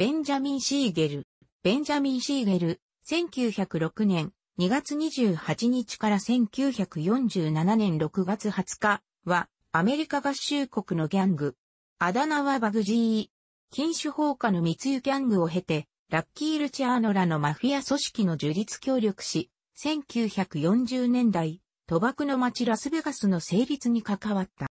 ベンジャミン・シーゲル。ベンジャミン・シーゲル、1906年2月28日から1947年6月20日は、アメリカ合衆国のギャング。あだ名はバグジー。禁酒放火の密輸ギャングを経て、ラッキー・ルチアーノらのマフィア組織の樹立協力し、1940年代、賭博の街ラスベガスの成立に関わった。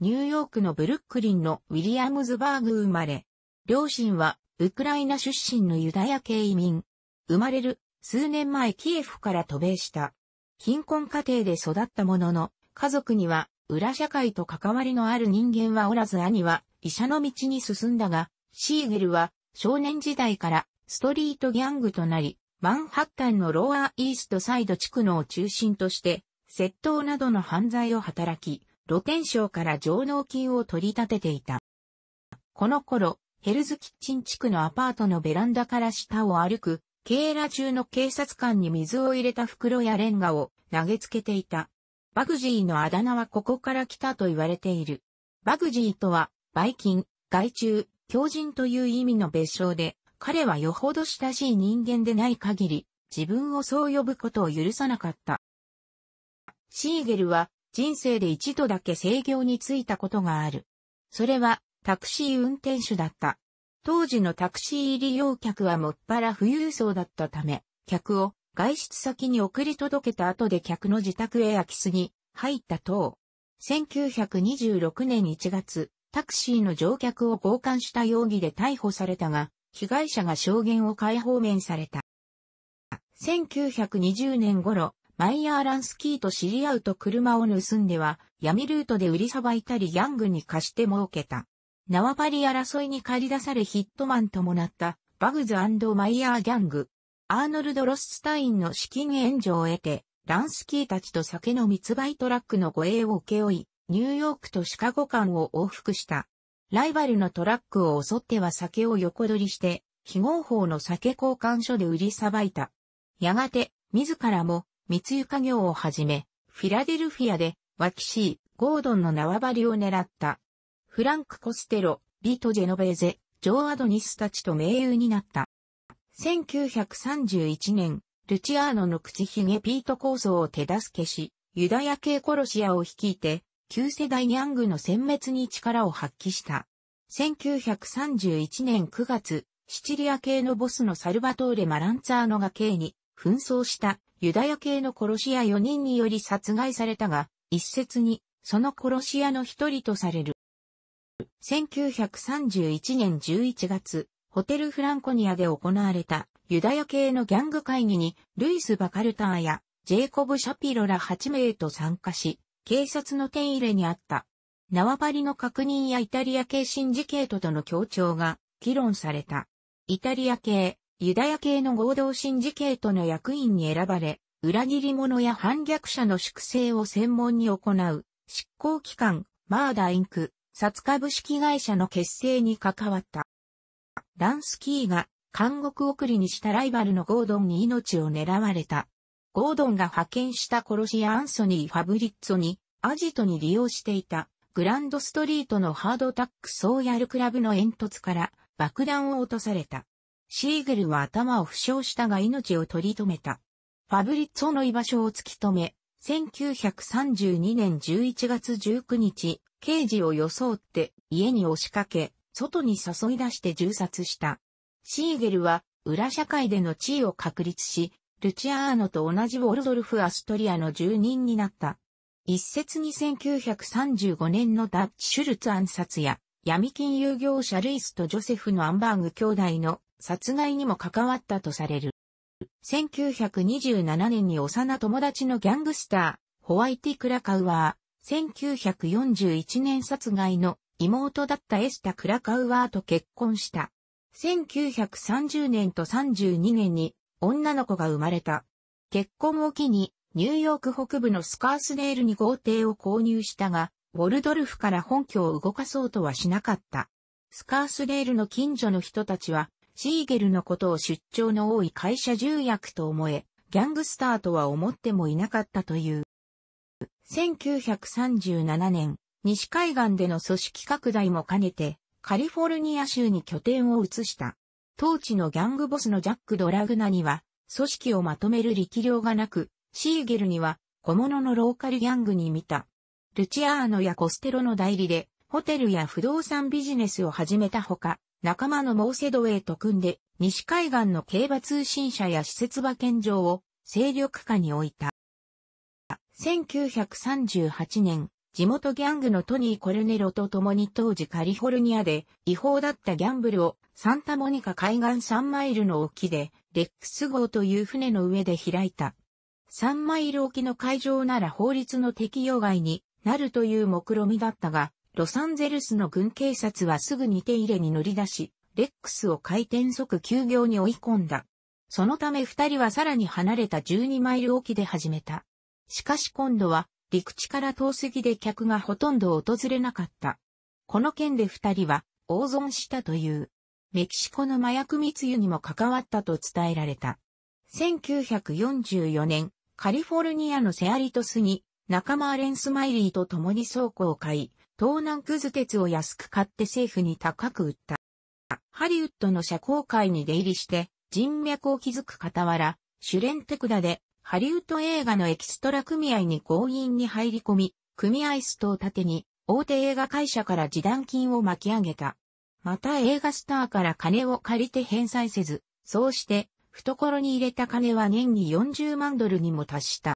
ニューヨークのブルックリンのウィリアムズバーグ生まれ、両親は、ウクライナ出身のユダヤ系移民。生まれる、数年前キエフから渡米した。貧困家庭で育ったものの、家族には、裏社会と関わりのある人間はおらず兄は、医者の道に進んだが、シーゲルは、少年時代から、ストリートギャングとなり、マンハッタンのローアーイーストサイド地区のを中心として、窃盗などの犯罪を働き、露天商から上納金を取り立てていた。この頃、ヘルズキッチン地区のアパートのベランダから下を歩く、警ら中の警察官に水を入れた袋やレンガを投げつけていた。バグジーのあだ名はここから来たと言われている。バグジーとは、バイキン、害虫、狂人という意味の別称で、彼はよほど親しい人間でない限り、自分をそう呼ぶことを許さなかった。シーゲルは、人生で一度だけ制御についたことがある。それは、タクシー運転手だった。当時のタクシー利用客はもっぱら富裕層だったため、客を外出先に送り届けた後で客の自宅へ空き巣に入った等。1926年1月、タクシーの乗客を交換した容疑で逮捕されたが、被害者が証言を解放面された。1920年頃、マイヤー・ランスキーと知り合うと車を盗んでは、闇ルートで売りさばいたりギャングに貸して儲けた。縄張り争いに駆り出されヒットマンともなったバグズマイヤーギャング。アーノルド・ロススタインの資金援助を得て、ランスキーたちと酒の密売トラックの護衛を請け負い、ニューヨークとシカゴ間を往復した。ライバルのトラックを襲っては酒を横取りして、非合法の酒交換所で売りさばいた。やがて、自らも密輸家業をはじめ、フィラデルフィアで、ワキシー、ゴードンの縄張りを狙った。フランク・コステロ、ビート・ジェノベーゼ、ジョー・アドニスたちと盟友になった。1931年、ルチアーノの口ひげピート構想を手助けし、ユダヤ系コロシアを率いて、旧世代ニャングの殲滅に力を発揮した。1931年9月、シチリア系のボスのサルバトーレ・マランツァーノが刑に、紛争したユダヤ系の殺し屋4人により殺害されたが、一説に、その殺し屋の一人とされる。1931年11月、ホテルフランコニアで行われたユダヤ系のギャング会議にルイス・バカルターやジェイコブ・シャピロら8名と参加し、警察の手入れにあった。縄張りの確認やイタリア系シンジケートとの協調が議論された。イタリア系、ユダヤ系の合同シンジケートの役員に選ばれ、裏切り者や反逆者の粛清を専門に行う執行機関、マーダインク、札株式会社の結成に関わった。ランスキーが監獄送りにしたライバルのゴードンに命を狙われた。ゴードンが派遣した殺し屋アンソニー・ファブリッツォに、アジトに利用していた、グランドストリートのハードタックソーヤルクラブの煙突から爆弾を落とされた。シーゲルは頭を負傷したが命を取り留めた。ファブリッツォの居場所を突き止め、1932年11月19日、刑事を装って家に押しかけ、外に誘い出して銃殺した。シーゲルは裏社会での地位を確立し、ルチアーノと同じウォルドルフ・アストリアの住人になった。一説に1935年のダッチ・シュルツ暗殺や闇金有業者ルイスとジョセフのアンバーグ兄弟の殺害にも関わったとされる。1927年に幼友達のギャングスター、ホワイティ・クラカウア1941年殺害の妹だったエスタ・クラカウワーと結婚した。1930年と32年に女の子が生まれた。結婚を機にニューヨーク北部のスカースレールに豪邸を購入したが、ウォルドルフから本拠を動かそうとはしなかった。スカースレールの近所の人たちは、シーゲルのことを出張の多い会社重役と思え、ギャングスターとは思ってもいなかったという。1937年、西海岸での組織拡大も兼ねて、カリフォルニア州に拠点を移した。当地のギャングボスのジャック・ドラグナには、組織をまとめる力量がなく、シーゲルには小物のローカルギャングに見た。ルチアーノやコステロの代理で、ホテルや不動産ビジネスを始めたほか、仲間のモーセドウェイと組んで、西海岸の競馬通信社や施設馬券場を勢力下に置いた。1938年、地元ギャングのトニー・コルネロと共に当時カリフォルニアで違法だったギャンブルをサンタモニカ海岸3マイルの沖でレックス号という船の上で開いた。3マイル沖の海上なら法律の適用外になるという目論みだったが、ロサンゼルスの軍警察はすぐに手入れに乗り出し、レックスを回転即休業に追い込んだ。そのため二人はさらに離れた12マイル沖で始めた。しかし今度は、陸地から遠すぎで客がほとんど訪れなかった。この件で二人は、大損したという。メキシコの麻薬密輸にも関わったと伝えられた。1944年、カリフォルニアのセアリトスに、仲間アレンスマイリーと共に倉庫を買い、東南クズ鉄を安く買って政府に高く売った。ハリウッドの社交界に出入りして、人脈を築く傍ら、シュレンテクダでハリウッド映画のエキストラ組合に強引に入り込み、組合ストを盾に、大手映画会社から示談金を巻き上げた。また映画スターから金を借りて返済せず、そうして、懐に入れた金は年に40万ドルにも達した。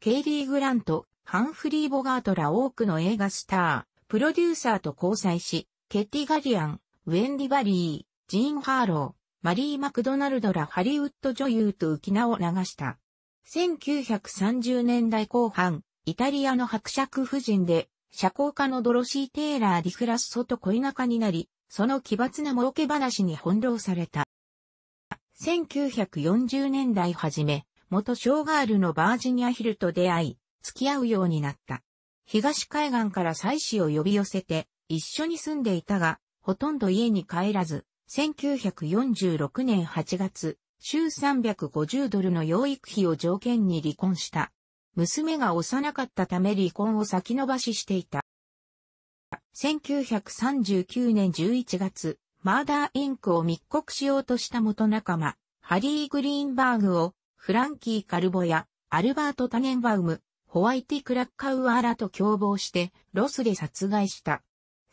ケイリー・グラント、ハンフリー・ボガートら多くの映画スター、プロデューサーと交際し、ケティ・ガリアン、ウェンディ・バリー、ジーン・ハーロー、マリー・マクドナルドらハリウッド女優と浮き名を流した。1930年代後半、イタリアの伯爵夫人で、社交家のドロシー・テイラー・ディフラッソと恋仲になり、その奇抜な儲け話に翻弄された。1940年代初め、元ショーガールのバージニア・ヒルと出会い、付き合うようになった。東海岸から妻子を呼び寄せて、一緒に住んでいたが、ほとんど家に帰らず、1946年8月、週350ドルの養育費を条件に離婚した。娘が幼かったため離婚を先延ばししていた。1939年11月、マーダーインクを密告しようとした元仲間、ハリー・グリーンバーグを、フランキー・カルボや、アルバート・タネンバウム、ホワイティ・クラッカウアラと共謀して、ロスで殺害した。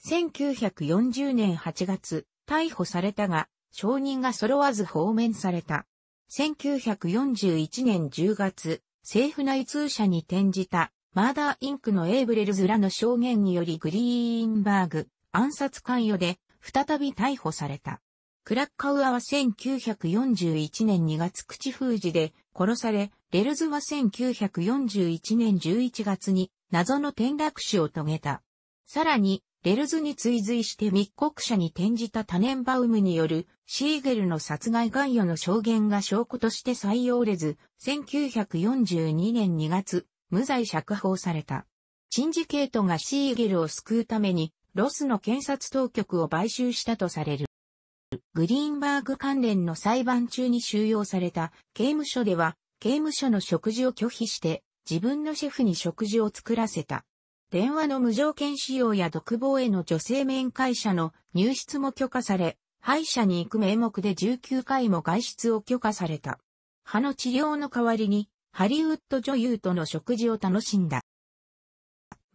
1940年8月、逮捕されたが、証人が揃わず放免された。1941年10月、政府内通者に転じた、マーダーインクのエーブレルズらの証言によりグリーンバーグ、暗殺関与で、再び逮捕された。クラッカウアは1941年2月口封じで殺され、レルズは1941年11月に謎の転落死を遂げた。さらに、レルズに追随して密告者に転じたタネンバウムによるシーゲルの殺害関与の証言が証拠として採用れず、1942年2月、無罪釈放された。チンジケートがシーゲルを救うために、ロスの検察当局を買収したとされる。グリーンバーグ関連の裁判中に収容された刑務所では、刑務所の食事を拒否して、自分のシェフに食事を作らせた。電話の無条件使用や独房への女性面会者の入室も許可され、歯医者に行く名目で19回も外出を許可された。歯の治療の代わりに、ハリウッド女優との食事を楽しんだ。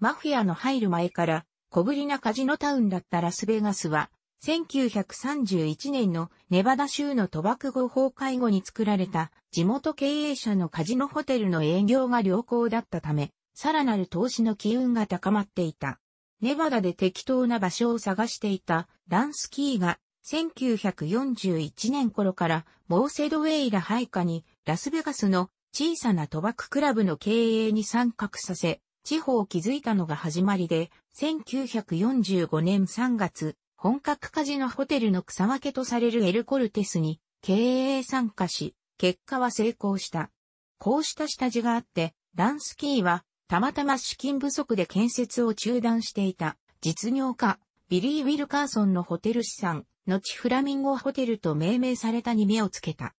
マフィアの入る前から、小ぶりなカジノタウンだったラスベガスは、1931年のネバダ州の賭博後崩壊後に作られた地元経営者のカジノホテルの営業が良好だったため、さらなる投資の機運が高まっていた。ネバダで適当な場所を探していたランスキーが1941年頃からモーセドウェイラ配下にラスベガスの小さな賭博クラブの経営に参画させ、地方を築いたのが始まりで、1945年3月、本格カジノホテルの草分けとされるエルコルテスに経営参加し、結果は成功した。こうした下地があって、ランスキーはたまたま資金不足で建設を中断していた実業家、ビリー・ウィルカーソンのホテル資産、後フラミンゴホテルと命名されたに目をつけた。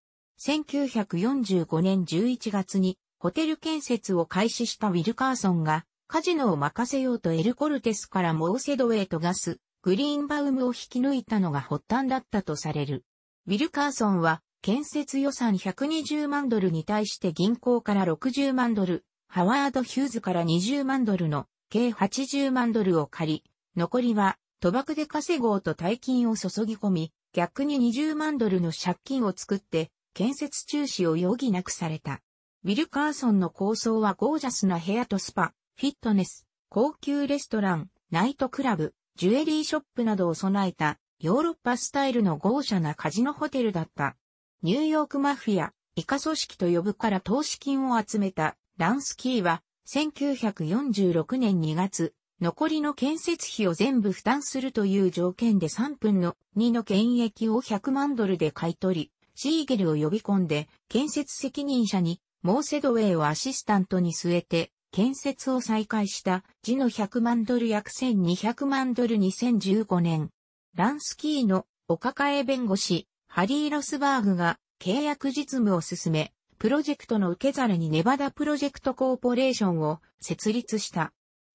1945年11月にホテル建設を開始したウィルカーソンがカジノを任せようとエルコルテスからモーセドウェイとガス、グリーンバウムを引き抜いたのが発端だったとされる。ウィルカーソンは建設予算120万ドルに対して銀行から60万ドル、ハワード・ヒューズから20万ドルの計80万ドルを借り、残りは賭博で稼ごうと大金を注ぎ込み、逆に20万ドルの借金を作って、建設中止を余儀なくされた。ウィルカーソンの構想はゴージャスな部屋とスパ、フィットネス、高級レストラン、ナイトクラブ、ジュエリーショップなどを備えたヨーロッパスタイルの豪奢なカジノホテルだった。ニューヨークマフィア、イカ組織と呼ぶから投資金を集めたランスキーは、1946年2月、残りの建設費を全部負担するという条件で3分の2の権益を100万ドルで買い取り、シーゲルを呼び込んで、建設責任者に、モーセドウェイをアシスタントに据えて、建設を再開した字の100万ドル約1200万ドル2015年。ランスキーのお抱え弁護士、ハリー・ロスバーグが契約実務を進め、プロジェクトの受け皿にネバダプロジェクトコーポレーションを設立した。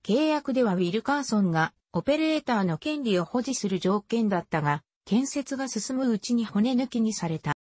契約ではウィルカーソンがオペレーターの権利を保持する条件だったが、建設が進むうちに骨抜きにされた。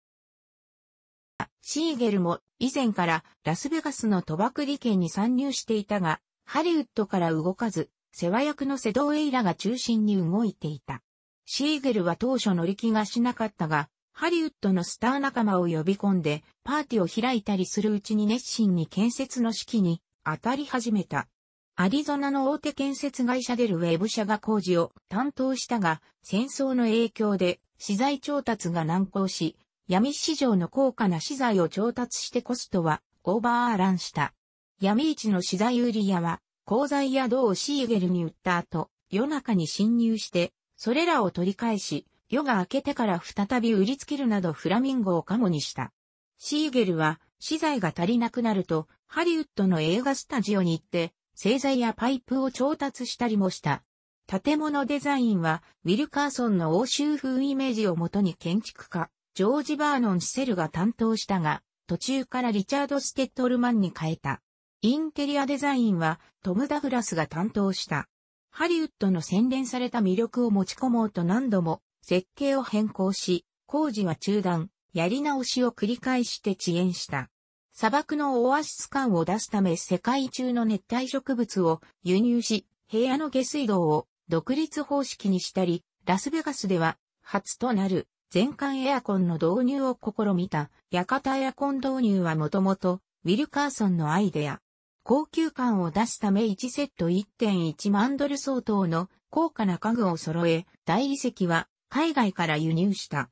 シーゲルも以前からラスベガスの賭博利権に参入していたが、ハリウッドから動かず、世話役のセドウェイラが中心に動いていた。シーゲルは当初乗り気がしなかったが、ハリウッドのスター仲間を呼び込んで、パーティーを開いたりするうちに熱心に建設の指揮に当たり始めた。アリゾナの大手建設会社デルウェブ社が工事を担当したが、戦争の影響で資材調達が難航し、闇市場の高価な資材を調達してコストはオーバーランした。闇市の資材売り屋は、鉱材や銅をシーゲルに売った後、夜中に侵入して、それらを取り返し、夜が明けてから再び売りつけるなどフラミンゴをカモにした。シーゲルは資材が足りなくなるとハリウッドの映画スタジオに行って製材やパイプを調達したりもした。建物デザインはウィルカーソンの欧州風イメージをもとに建築家、ジョージ・バーノン・シセルが担当したが、途中からリチャード・ステッドルマンに変えた。インテリアデザインはトム・ダフラスが担当した。ハリウッドの洗練された魅力を持ち込もうと何度も設計を変更し、工事は中断、やり直しを繰り返して遅延した。砂漠のオアシス感を出すため世界中の熱帯植物を輸入し、部屋の下水道を独立方式にしたり、ラスベガスでは初となる全館エアコンの導入を試みた、館エアコン導入はもともとウィルカーソンのアイデア。高級感を出すため1セット1.1万ドル相当の高価な家具を揃え、大理石は海外から輸入した。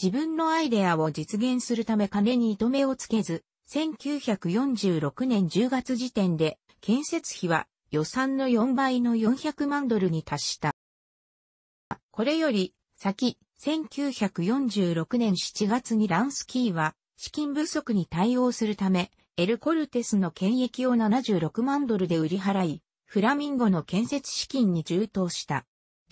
自分のアイデアを実現するため金に糸目をつけず、1946年10月時点で建設費は予算の4倍の400万ドルに達した。これより先、1946年7月にランスキーは資金不足に対応するため、エル・コルテスの権益を76万ドルで売り払い、フラミンゴの建設資金に充当した。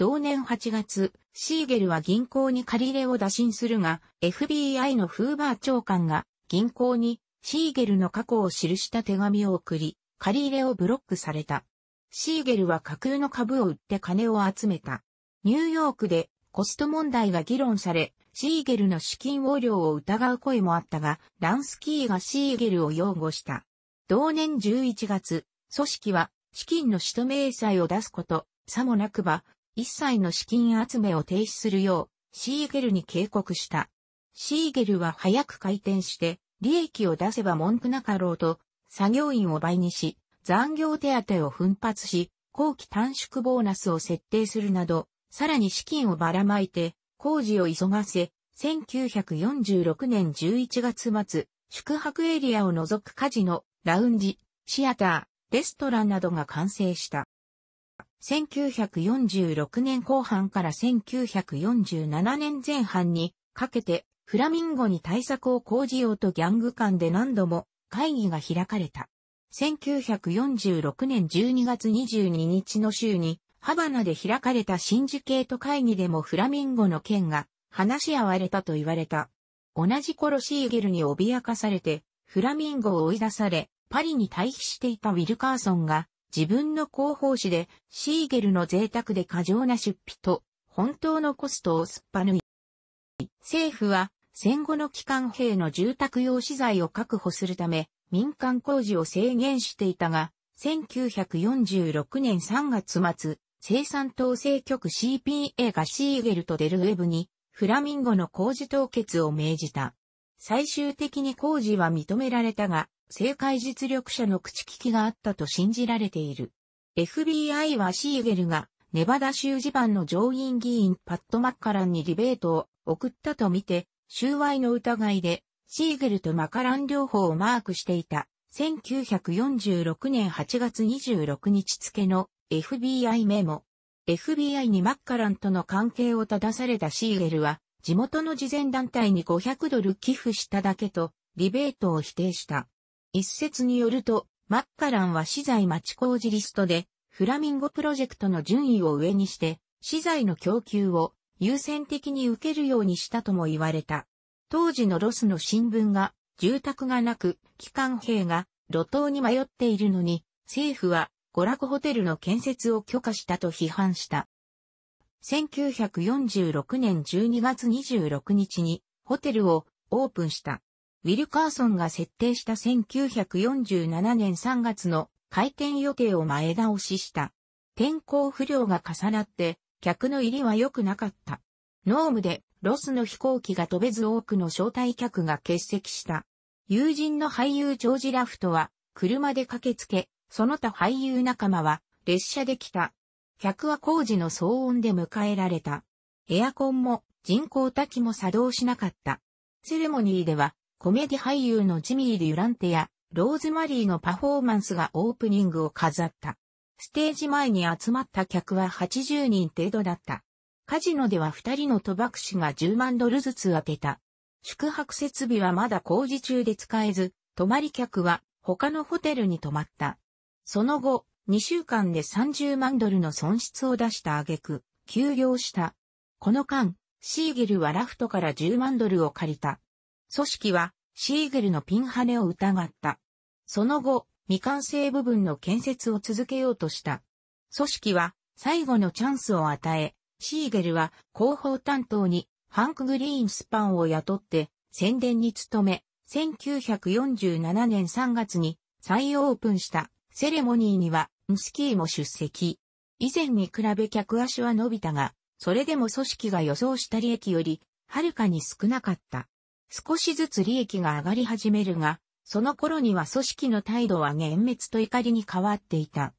同年8月、シーゲルは銀行に借り入れを打診するが、FBI のフーバー長官が銀行にシーゲルの過去を記した手紙を送り、借り入れをブロックされた。シーゲルは架空の株を売って金を集めた。ニューヨークでコスト問題が議論され、シーゲルの資金横領を疑う声もあったが、ランスキーがシーゲルを擁護した。同年11月、組織は資金の使途明細を出すこと、さもなくば、一切の資金集めを停止するよう、シーゲルに警告した。シーゲルは早く回転して、利益を出せば文句なかろうと、作業員を倍にし、残業手当を奮発し、後期短縮ボーナスを設定するなど、さらに資金をばらまいて、工事を急がせ、1946年11月末、宿泊エリアを除くカジノ、ラウンジ、シアター、レストランなどが完成した。1946年後半から1947年前半にかけてフラミンゴに対策を講じようとギャング間で何度も会議が開かれた。1946年12月22日の週にハバナで開かれた真珠ジケート会議でもフラミンゴの件が話し合われたと言われた。同じ頃シーゲルに脅かされてフラミンゴを追い出されパリに退避していたウィルカーソンが自分の広報誌で、シーゲルの贅沢で過剰な出費と、本当のコストをすっぱ抜い。政府は、戦後の機関兵の住宅用資材を確保するため、民間工事を制限していたが、1946年3月末、生産統制局 CPA がシーゲルとデルウェブに、フラミンゴの工事凍結を命じた。最終的に工事は認められたが、政界実力者の口利きがあったと信じられている。FBI はシーゲルがネバダ州地盤の上院議員パット・マッカランにリベートを送ったとみて、収賄の疑いでシーゲルとマカラン両方をマークしていた1946年8月26日付の FBI メモ。FBI にマッカランとの関係を正されたシーゲルは、地元の慈善団体に500ドル寄付しただけと、リベートを否定した。一説によると、マッカランは資材町工事リストで、フラミンゴプロジェクトの順位を上にして、資材の供給を優先的に受けるようにしたとも言われた。当時のロスの新聞が、住宅がなく、機関兵が路頭に迷っているのに、政府は娯楽ホテルの建設を許可したと批判した。1946年12月26日にホテルをオープンした。ウィルカーソンが設定した1947年3月の開店予定を前倒しした。天候不良が重なって、客の入りは良くなかった。ノームでロスの飛行機が飛べず多くの招待客が欠席した。友人の俳優ジョージ・ラフトは車で駆けつけ、その他俳優仲間は列車で来た。客は工事の騒音で迎えられた。エアコンも人工滝も作動しなかった。セレモニーではコメディ俳優のジミー・デュランテや、ローズマリーのパフォーマンスがオープニングを飾った。ステージ前に集まった客は80人程度だった。カジノでは2人の賭博士が10万ドルずつ当てた。宿泊設備はまだ工事中で使えず、泊まり客は他のホテルに泊まった。その後、2週間で30万ドルの損失を出した挙句、休業した。この間、シーギルはラフトから10万ドルを借りた。組織はシーゲルのピンハネを疑った。その後、未完成部分の建設を続けようとした。組織は最後のチャンスを与え、シーゲルは広報担当にハンク・グリーンスパンを雇って宣伝に努め、1947年3月に再オープンしたセレモニーにはムスキーも出席。以前に比べ客足は伸びたが、それでも組織が予想した利益よりはるかに少なかった。少しずつ利益が上がり始めるが、その頃には組織の態度は幻滅と怒りに変わっていた。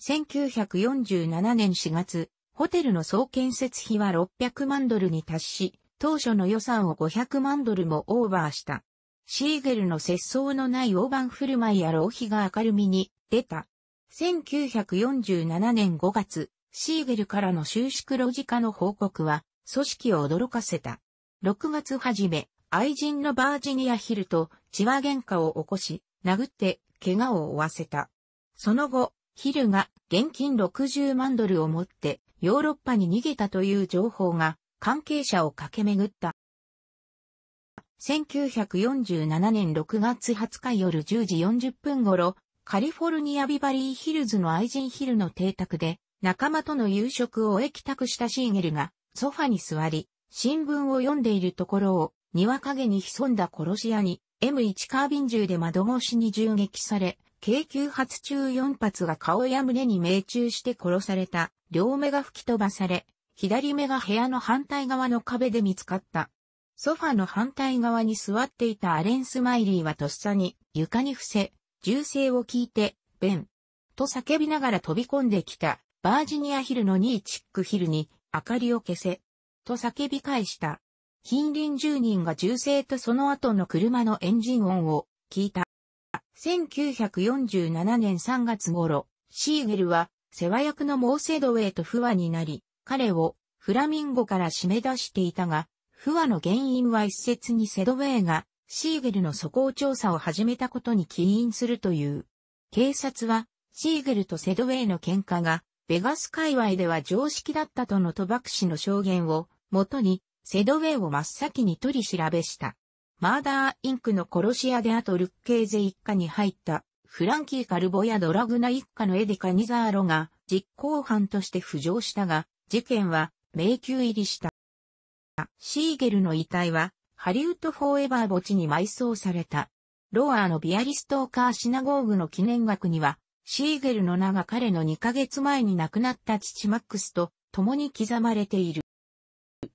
1947年4月、ホテルの総建設費は600万ドルに達し、当初の予算を500万ドルもオーバーした。シーゲルの節操のない大盤振る舞いや浪費が明るみに出た。1947年5月、シーゲルからの収縮ロジ化の報告は、組織を驚かせた。6月初め、愛人のバージニア・ヒルと血は喧嘩を起こし、殴って怪我を負わせた。その後、ヒルが現金60万ドルを持ってヨーロッパに逃げたという情報が関係者を駆け巡った。1947年6月20日夜10時40分頃、カリフォルニアビバリーヒルズの愛人ヒルの邸宅で、仲間との夕食を液託したシーゲルが、ソファに座り、新聞を読んでいるところを、庭陰に潜んだ殺し屋に M1 カービン銃で窓越しに銃撃され、軽急発中4発が顔や胸に命中して殺された、両目が吹き飛ばされ、左目が部屋の反対側の壁で見つかった。ソファの反対側に座っていたアレン・スマイリーはとっさに床に伏せ、銃声を聞いて、ベン、と叫びながら飛び込んできた、バージニアヒルのニーチックヒルに、明かりを消せ、と叫び返した。近隣住人が銃声とその後の車のエンジン音を聞いた。1947年3月頃、シーゲルは世話役のモーセドウェイと不和になり、彼をフラミンゴから締め出していたが、不和の原因は一説にセドウェイがシーゲルの素行調査を始めたことに起因するという。警察はシーゲルとセドウェイの喧嘩がベガス界隈では常識だったとの賭博士の証言を元にセドウェイを真っ先に取り調べした。マーダーインクの殺し屋であとルッケーゼ一家に入ったフランキー・カルボやドラグナ一家のエディカ・ニザーロが実行犯として浮上したが、事件は迷宮入りした。シーゲルの遺体はハリウッド・フォーエバー墓地に埋葬された。ロアーのビアリストーカーシナゴーグの記念額には、シーゲルの名が彼の2ヶ月前に亡くなった父マックスと共に刻まれている。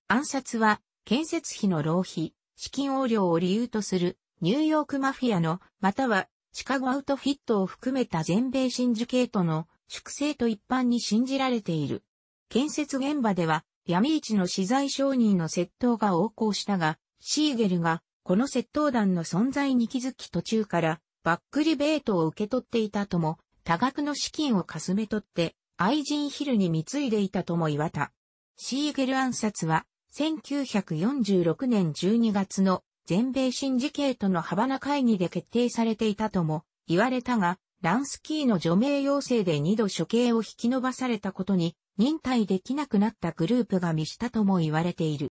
暗殺は建設費の浪費、資金横領を理由とするニューヨークマフィアの、またはシカゴアウトフィットを含めた全米シンジケートの粛清と一般に信じられている。建設現場では闇市の資材商人の窃盗が横行したが、シーゲルがこの窃盗団の存在に気づき途中からバックリベートを受け取っていたとも、多額の資金をかすめ取って愛人ヒルに貢いでいたとも言わた。シーゲル暗殺は1946年12月の全米シンジケートのハバナ会議で決定されていたとも言われたが、ランスキーの除名要請で2度処刑を引き延ばされたことに忍耐できなくなったグループが見したとも言われている。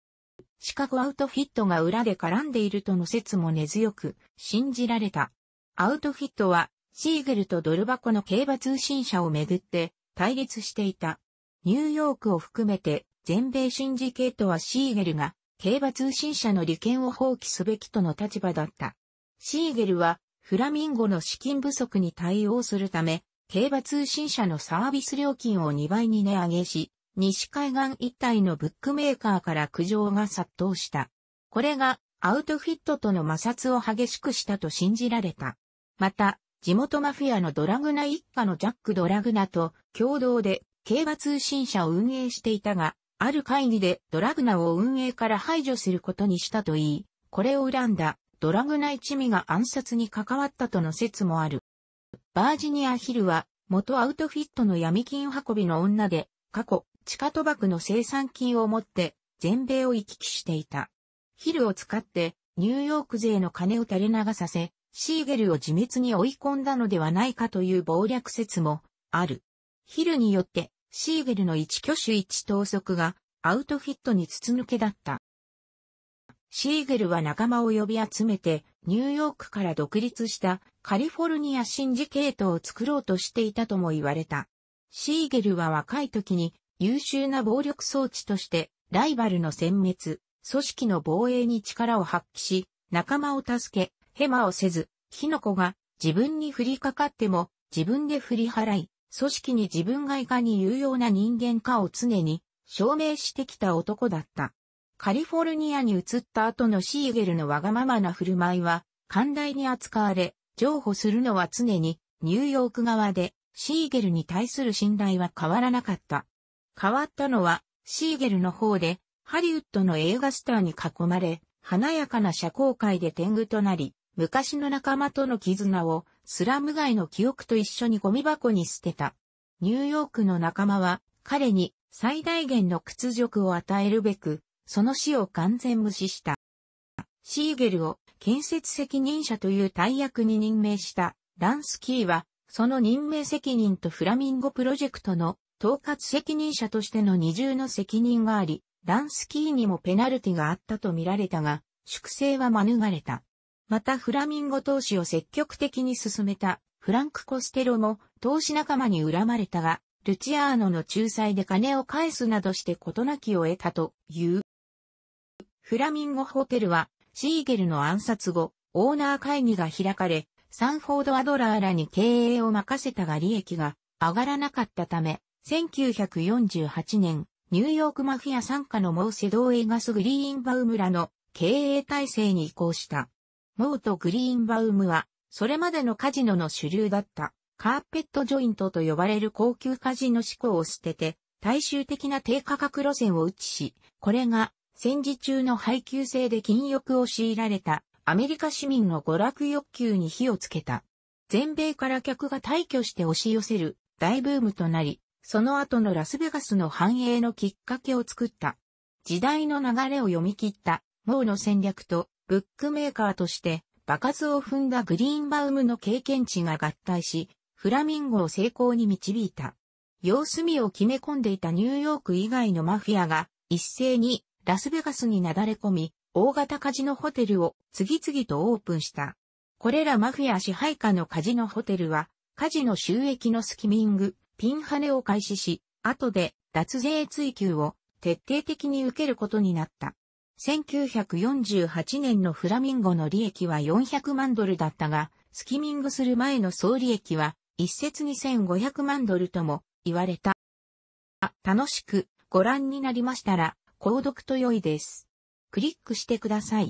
シカゴアウトフィットが裏で絡んでいるとの説も根強く信じられた。アウトフィットはシーゲルとドル箱の競馬通信社をめぐって対立していた。ニューヨークを含めて全米シンジケートはシーゲルが競馬通信社の利権を放棄すべきとの立場だった。シーゲルはフラミンゴの資金不足に対応するため、競馬通信社のサービス料金を2倍に値上げし、西海岸一帯のブックメーカーから苦情が殺到した。これがアウトフィットとの摩擦を激しくしたと信じられた。また、地元マフィアのドラグナ一家のジャック・ドラグナと共同で競馬通信社を運営していたが、ある会議でドラグナを運営から排除することにしたといい、これを恨んだドラグナ一味が暗殺に関わったとの説もある。バージニア・ヒルは元アウトフィットの闇金運びの女で過去地下賭博の生産金を持って全米を行き来していた。ヒルを使ってニューヨーク勢の金を垂れ流させ、シーゲルを自滅に追い込んだのではないかという謀略説もある。ヒルによってシーゲルの一挙手一投足がアウトフィットに筒抜けだった。シーゲルは仲間を呼び集めてニューヨークから独立したカリフォルニアシンジケートを作ろうとしていたとも言われた。シーゲルは若い時に優秀な暴力装置としてライバルの殲滅、組織の防衛に力を発揮し、仲間を助け、ヘマをせず、火の粉が自分に降りかかっても自分で振り払い、組織に自分がいかに有用な人間かを常に証明してきた男だった。カリフォルニアに移った後のシーゲルのわがままな振る舞いは、寛大に扱われ、譲歩するのは常にニューヨーク側で、シーゲルに対する信頼は変わらなかった。変わったのは、シーゲルの方で、ハリウッドの映画スターに囲まれ、華やかな社交界で天狗となり、昔の仲間との絆をスラム街の記憶と一緒にゴミ箱に捨てた。ニューヨークの仲間は彼に最大限の屈辱を与えるべく、その死を完全無視した。シーゲルを建設責任者という大役に任命したランスキーは、その任命責任とフラミンゴプロジェクトの統括責任者としての二重の責任があり、ランスキーにもペナルティがあったと見られたが、粛清は免れた。またフラミンゴ投資を積極的に進めたフランク・コステロも投資仲間に恨まれたが、ルチアーノの仲裁で金を返すなどして事なきを得たという。フラミンゴホテルはシーゲルの暗殺後、オーナー会議が開かれ、サンフォード・アドラーらに経営を任せたが利益が上がらなかったため、1948年、ニューヨークマフィア参加のモーセドー映画スグリーンバウムラの経営体制に移行した。モーとグリーンバウムは、それまでのカジノの主流だった、カーペットジョイントと呼ばれる高級カジノ志向を捨てて、大衆的な低価格路線を打ちし、これが戦時中の配給制で禁欲を強いられたアメリカ市民の娯楽欲求に火をつけた。全米から客が退去して押し寄せる大ブームとなり、その後のラスベガスの繁栄のきっかけを作った。時代の流れを読み切った、モーの戦略とブックメーカーとして場数を踏んだグリーンバウムの経験値が合体し、フラミンゴを成功に導いた。様子見を決め込んでいたニューヨーク以外のマフィアが一斉にラスベガスになだれ込み、大型カジノホテルを次々とオープンした。これらマフィア支配下のカジノホテルは、カジノ収益のスキミング、ピンハネを開始し、後で脱税追求を徹底的に受けることになった。1948年のフラミンゴの利益は400万ドルだったが、スキミングする前の総利益は、一説2500万ドルとも言われた。あ、楽しくご覧になりましたら、購読と良いです。クリックしてください。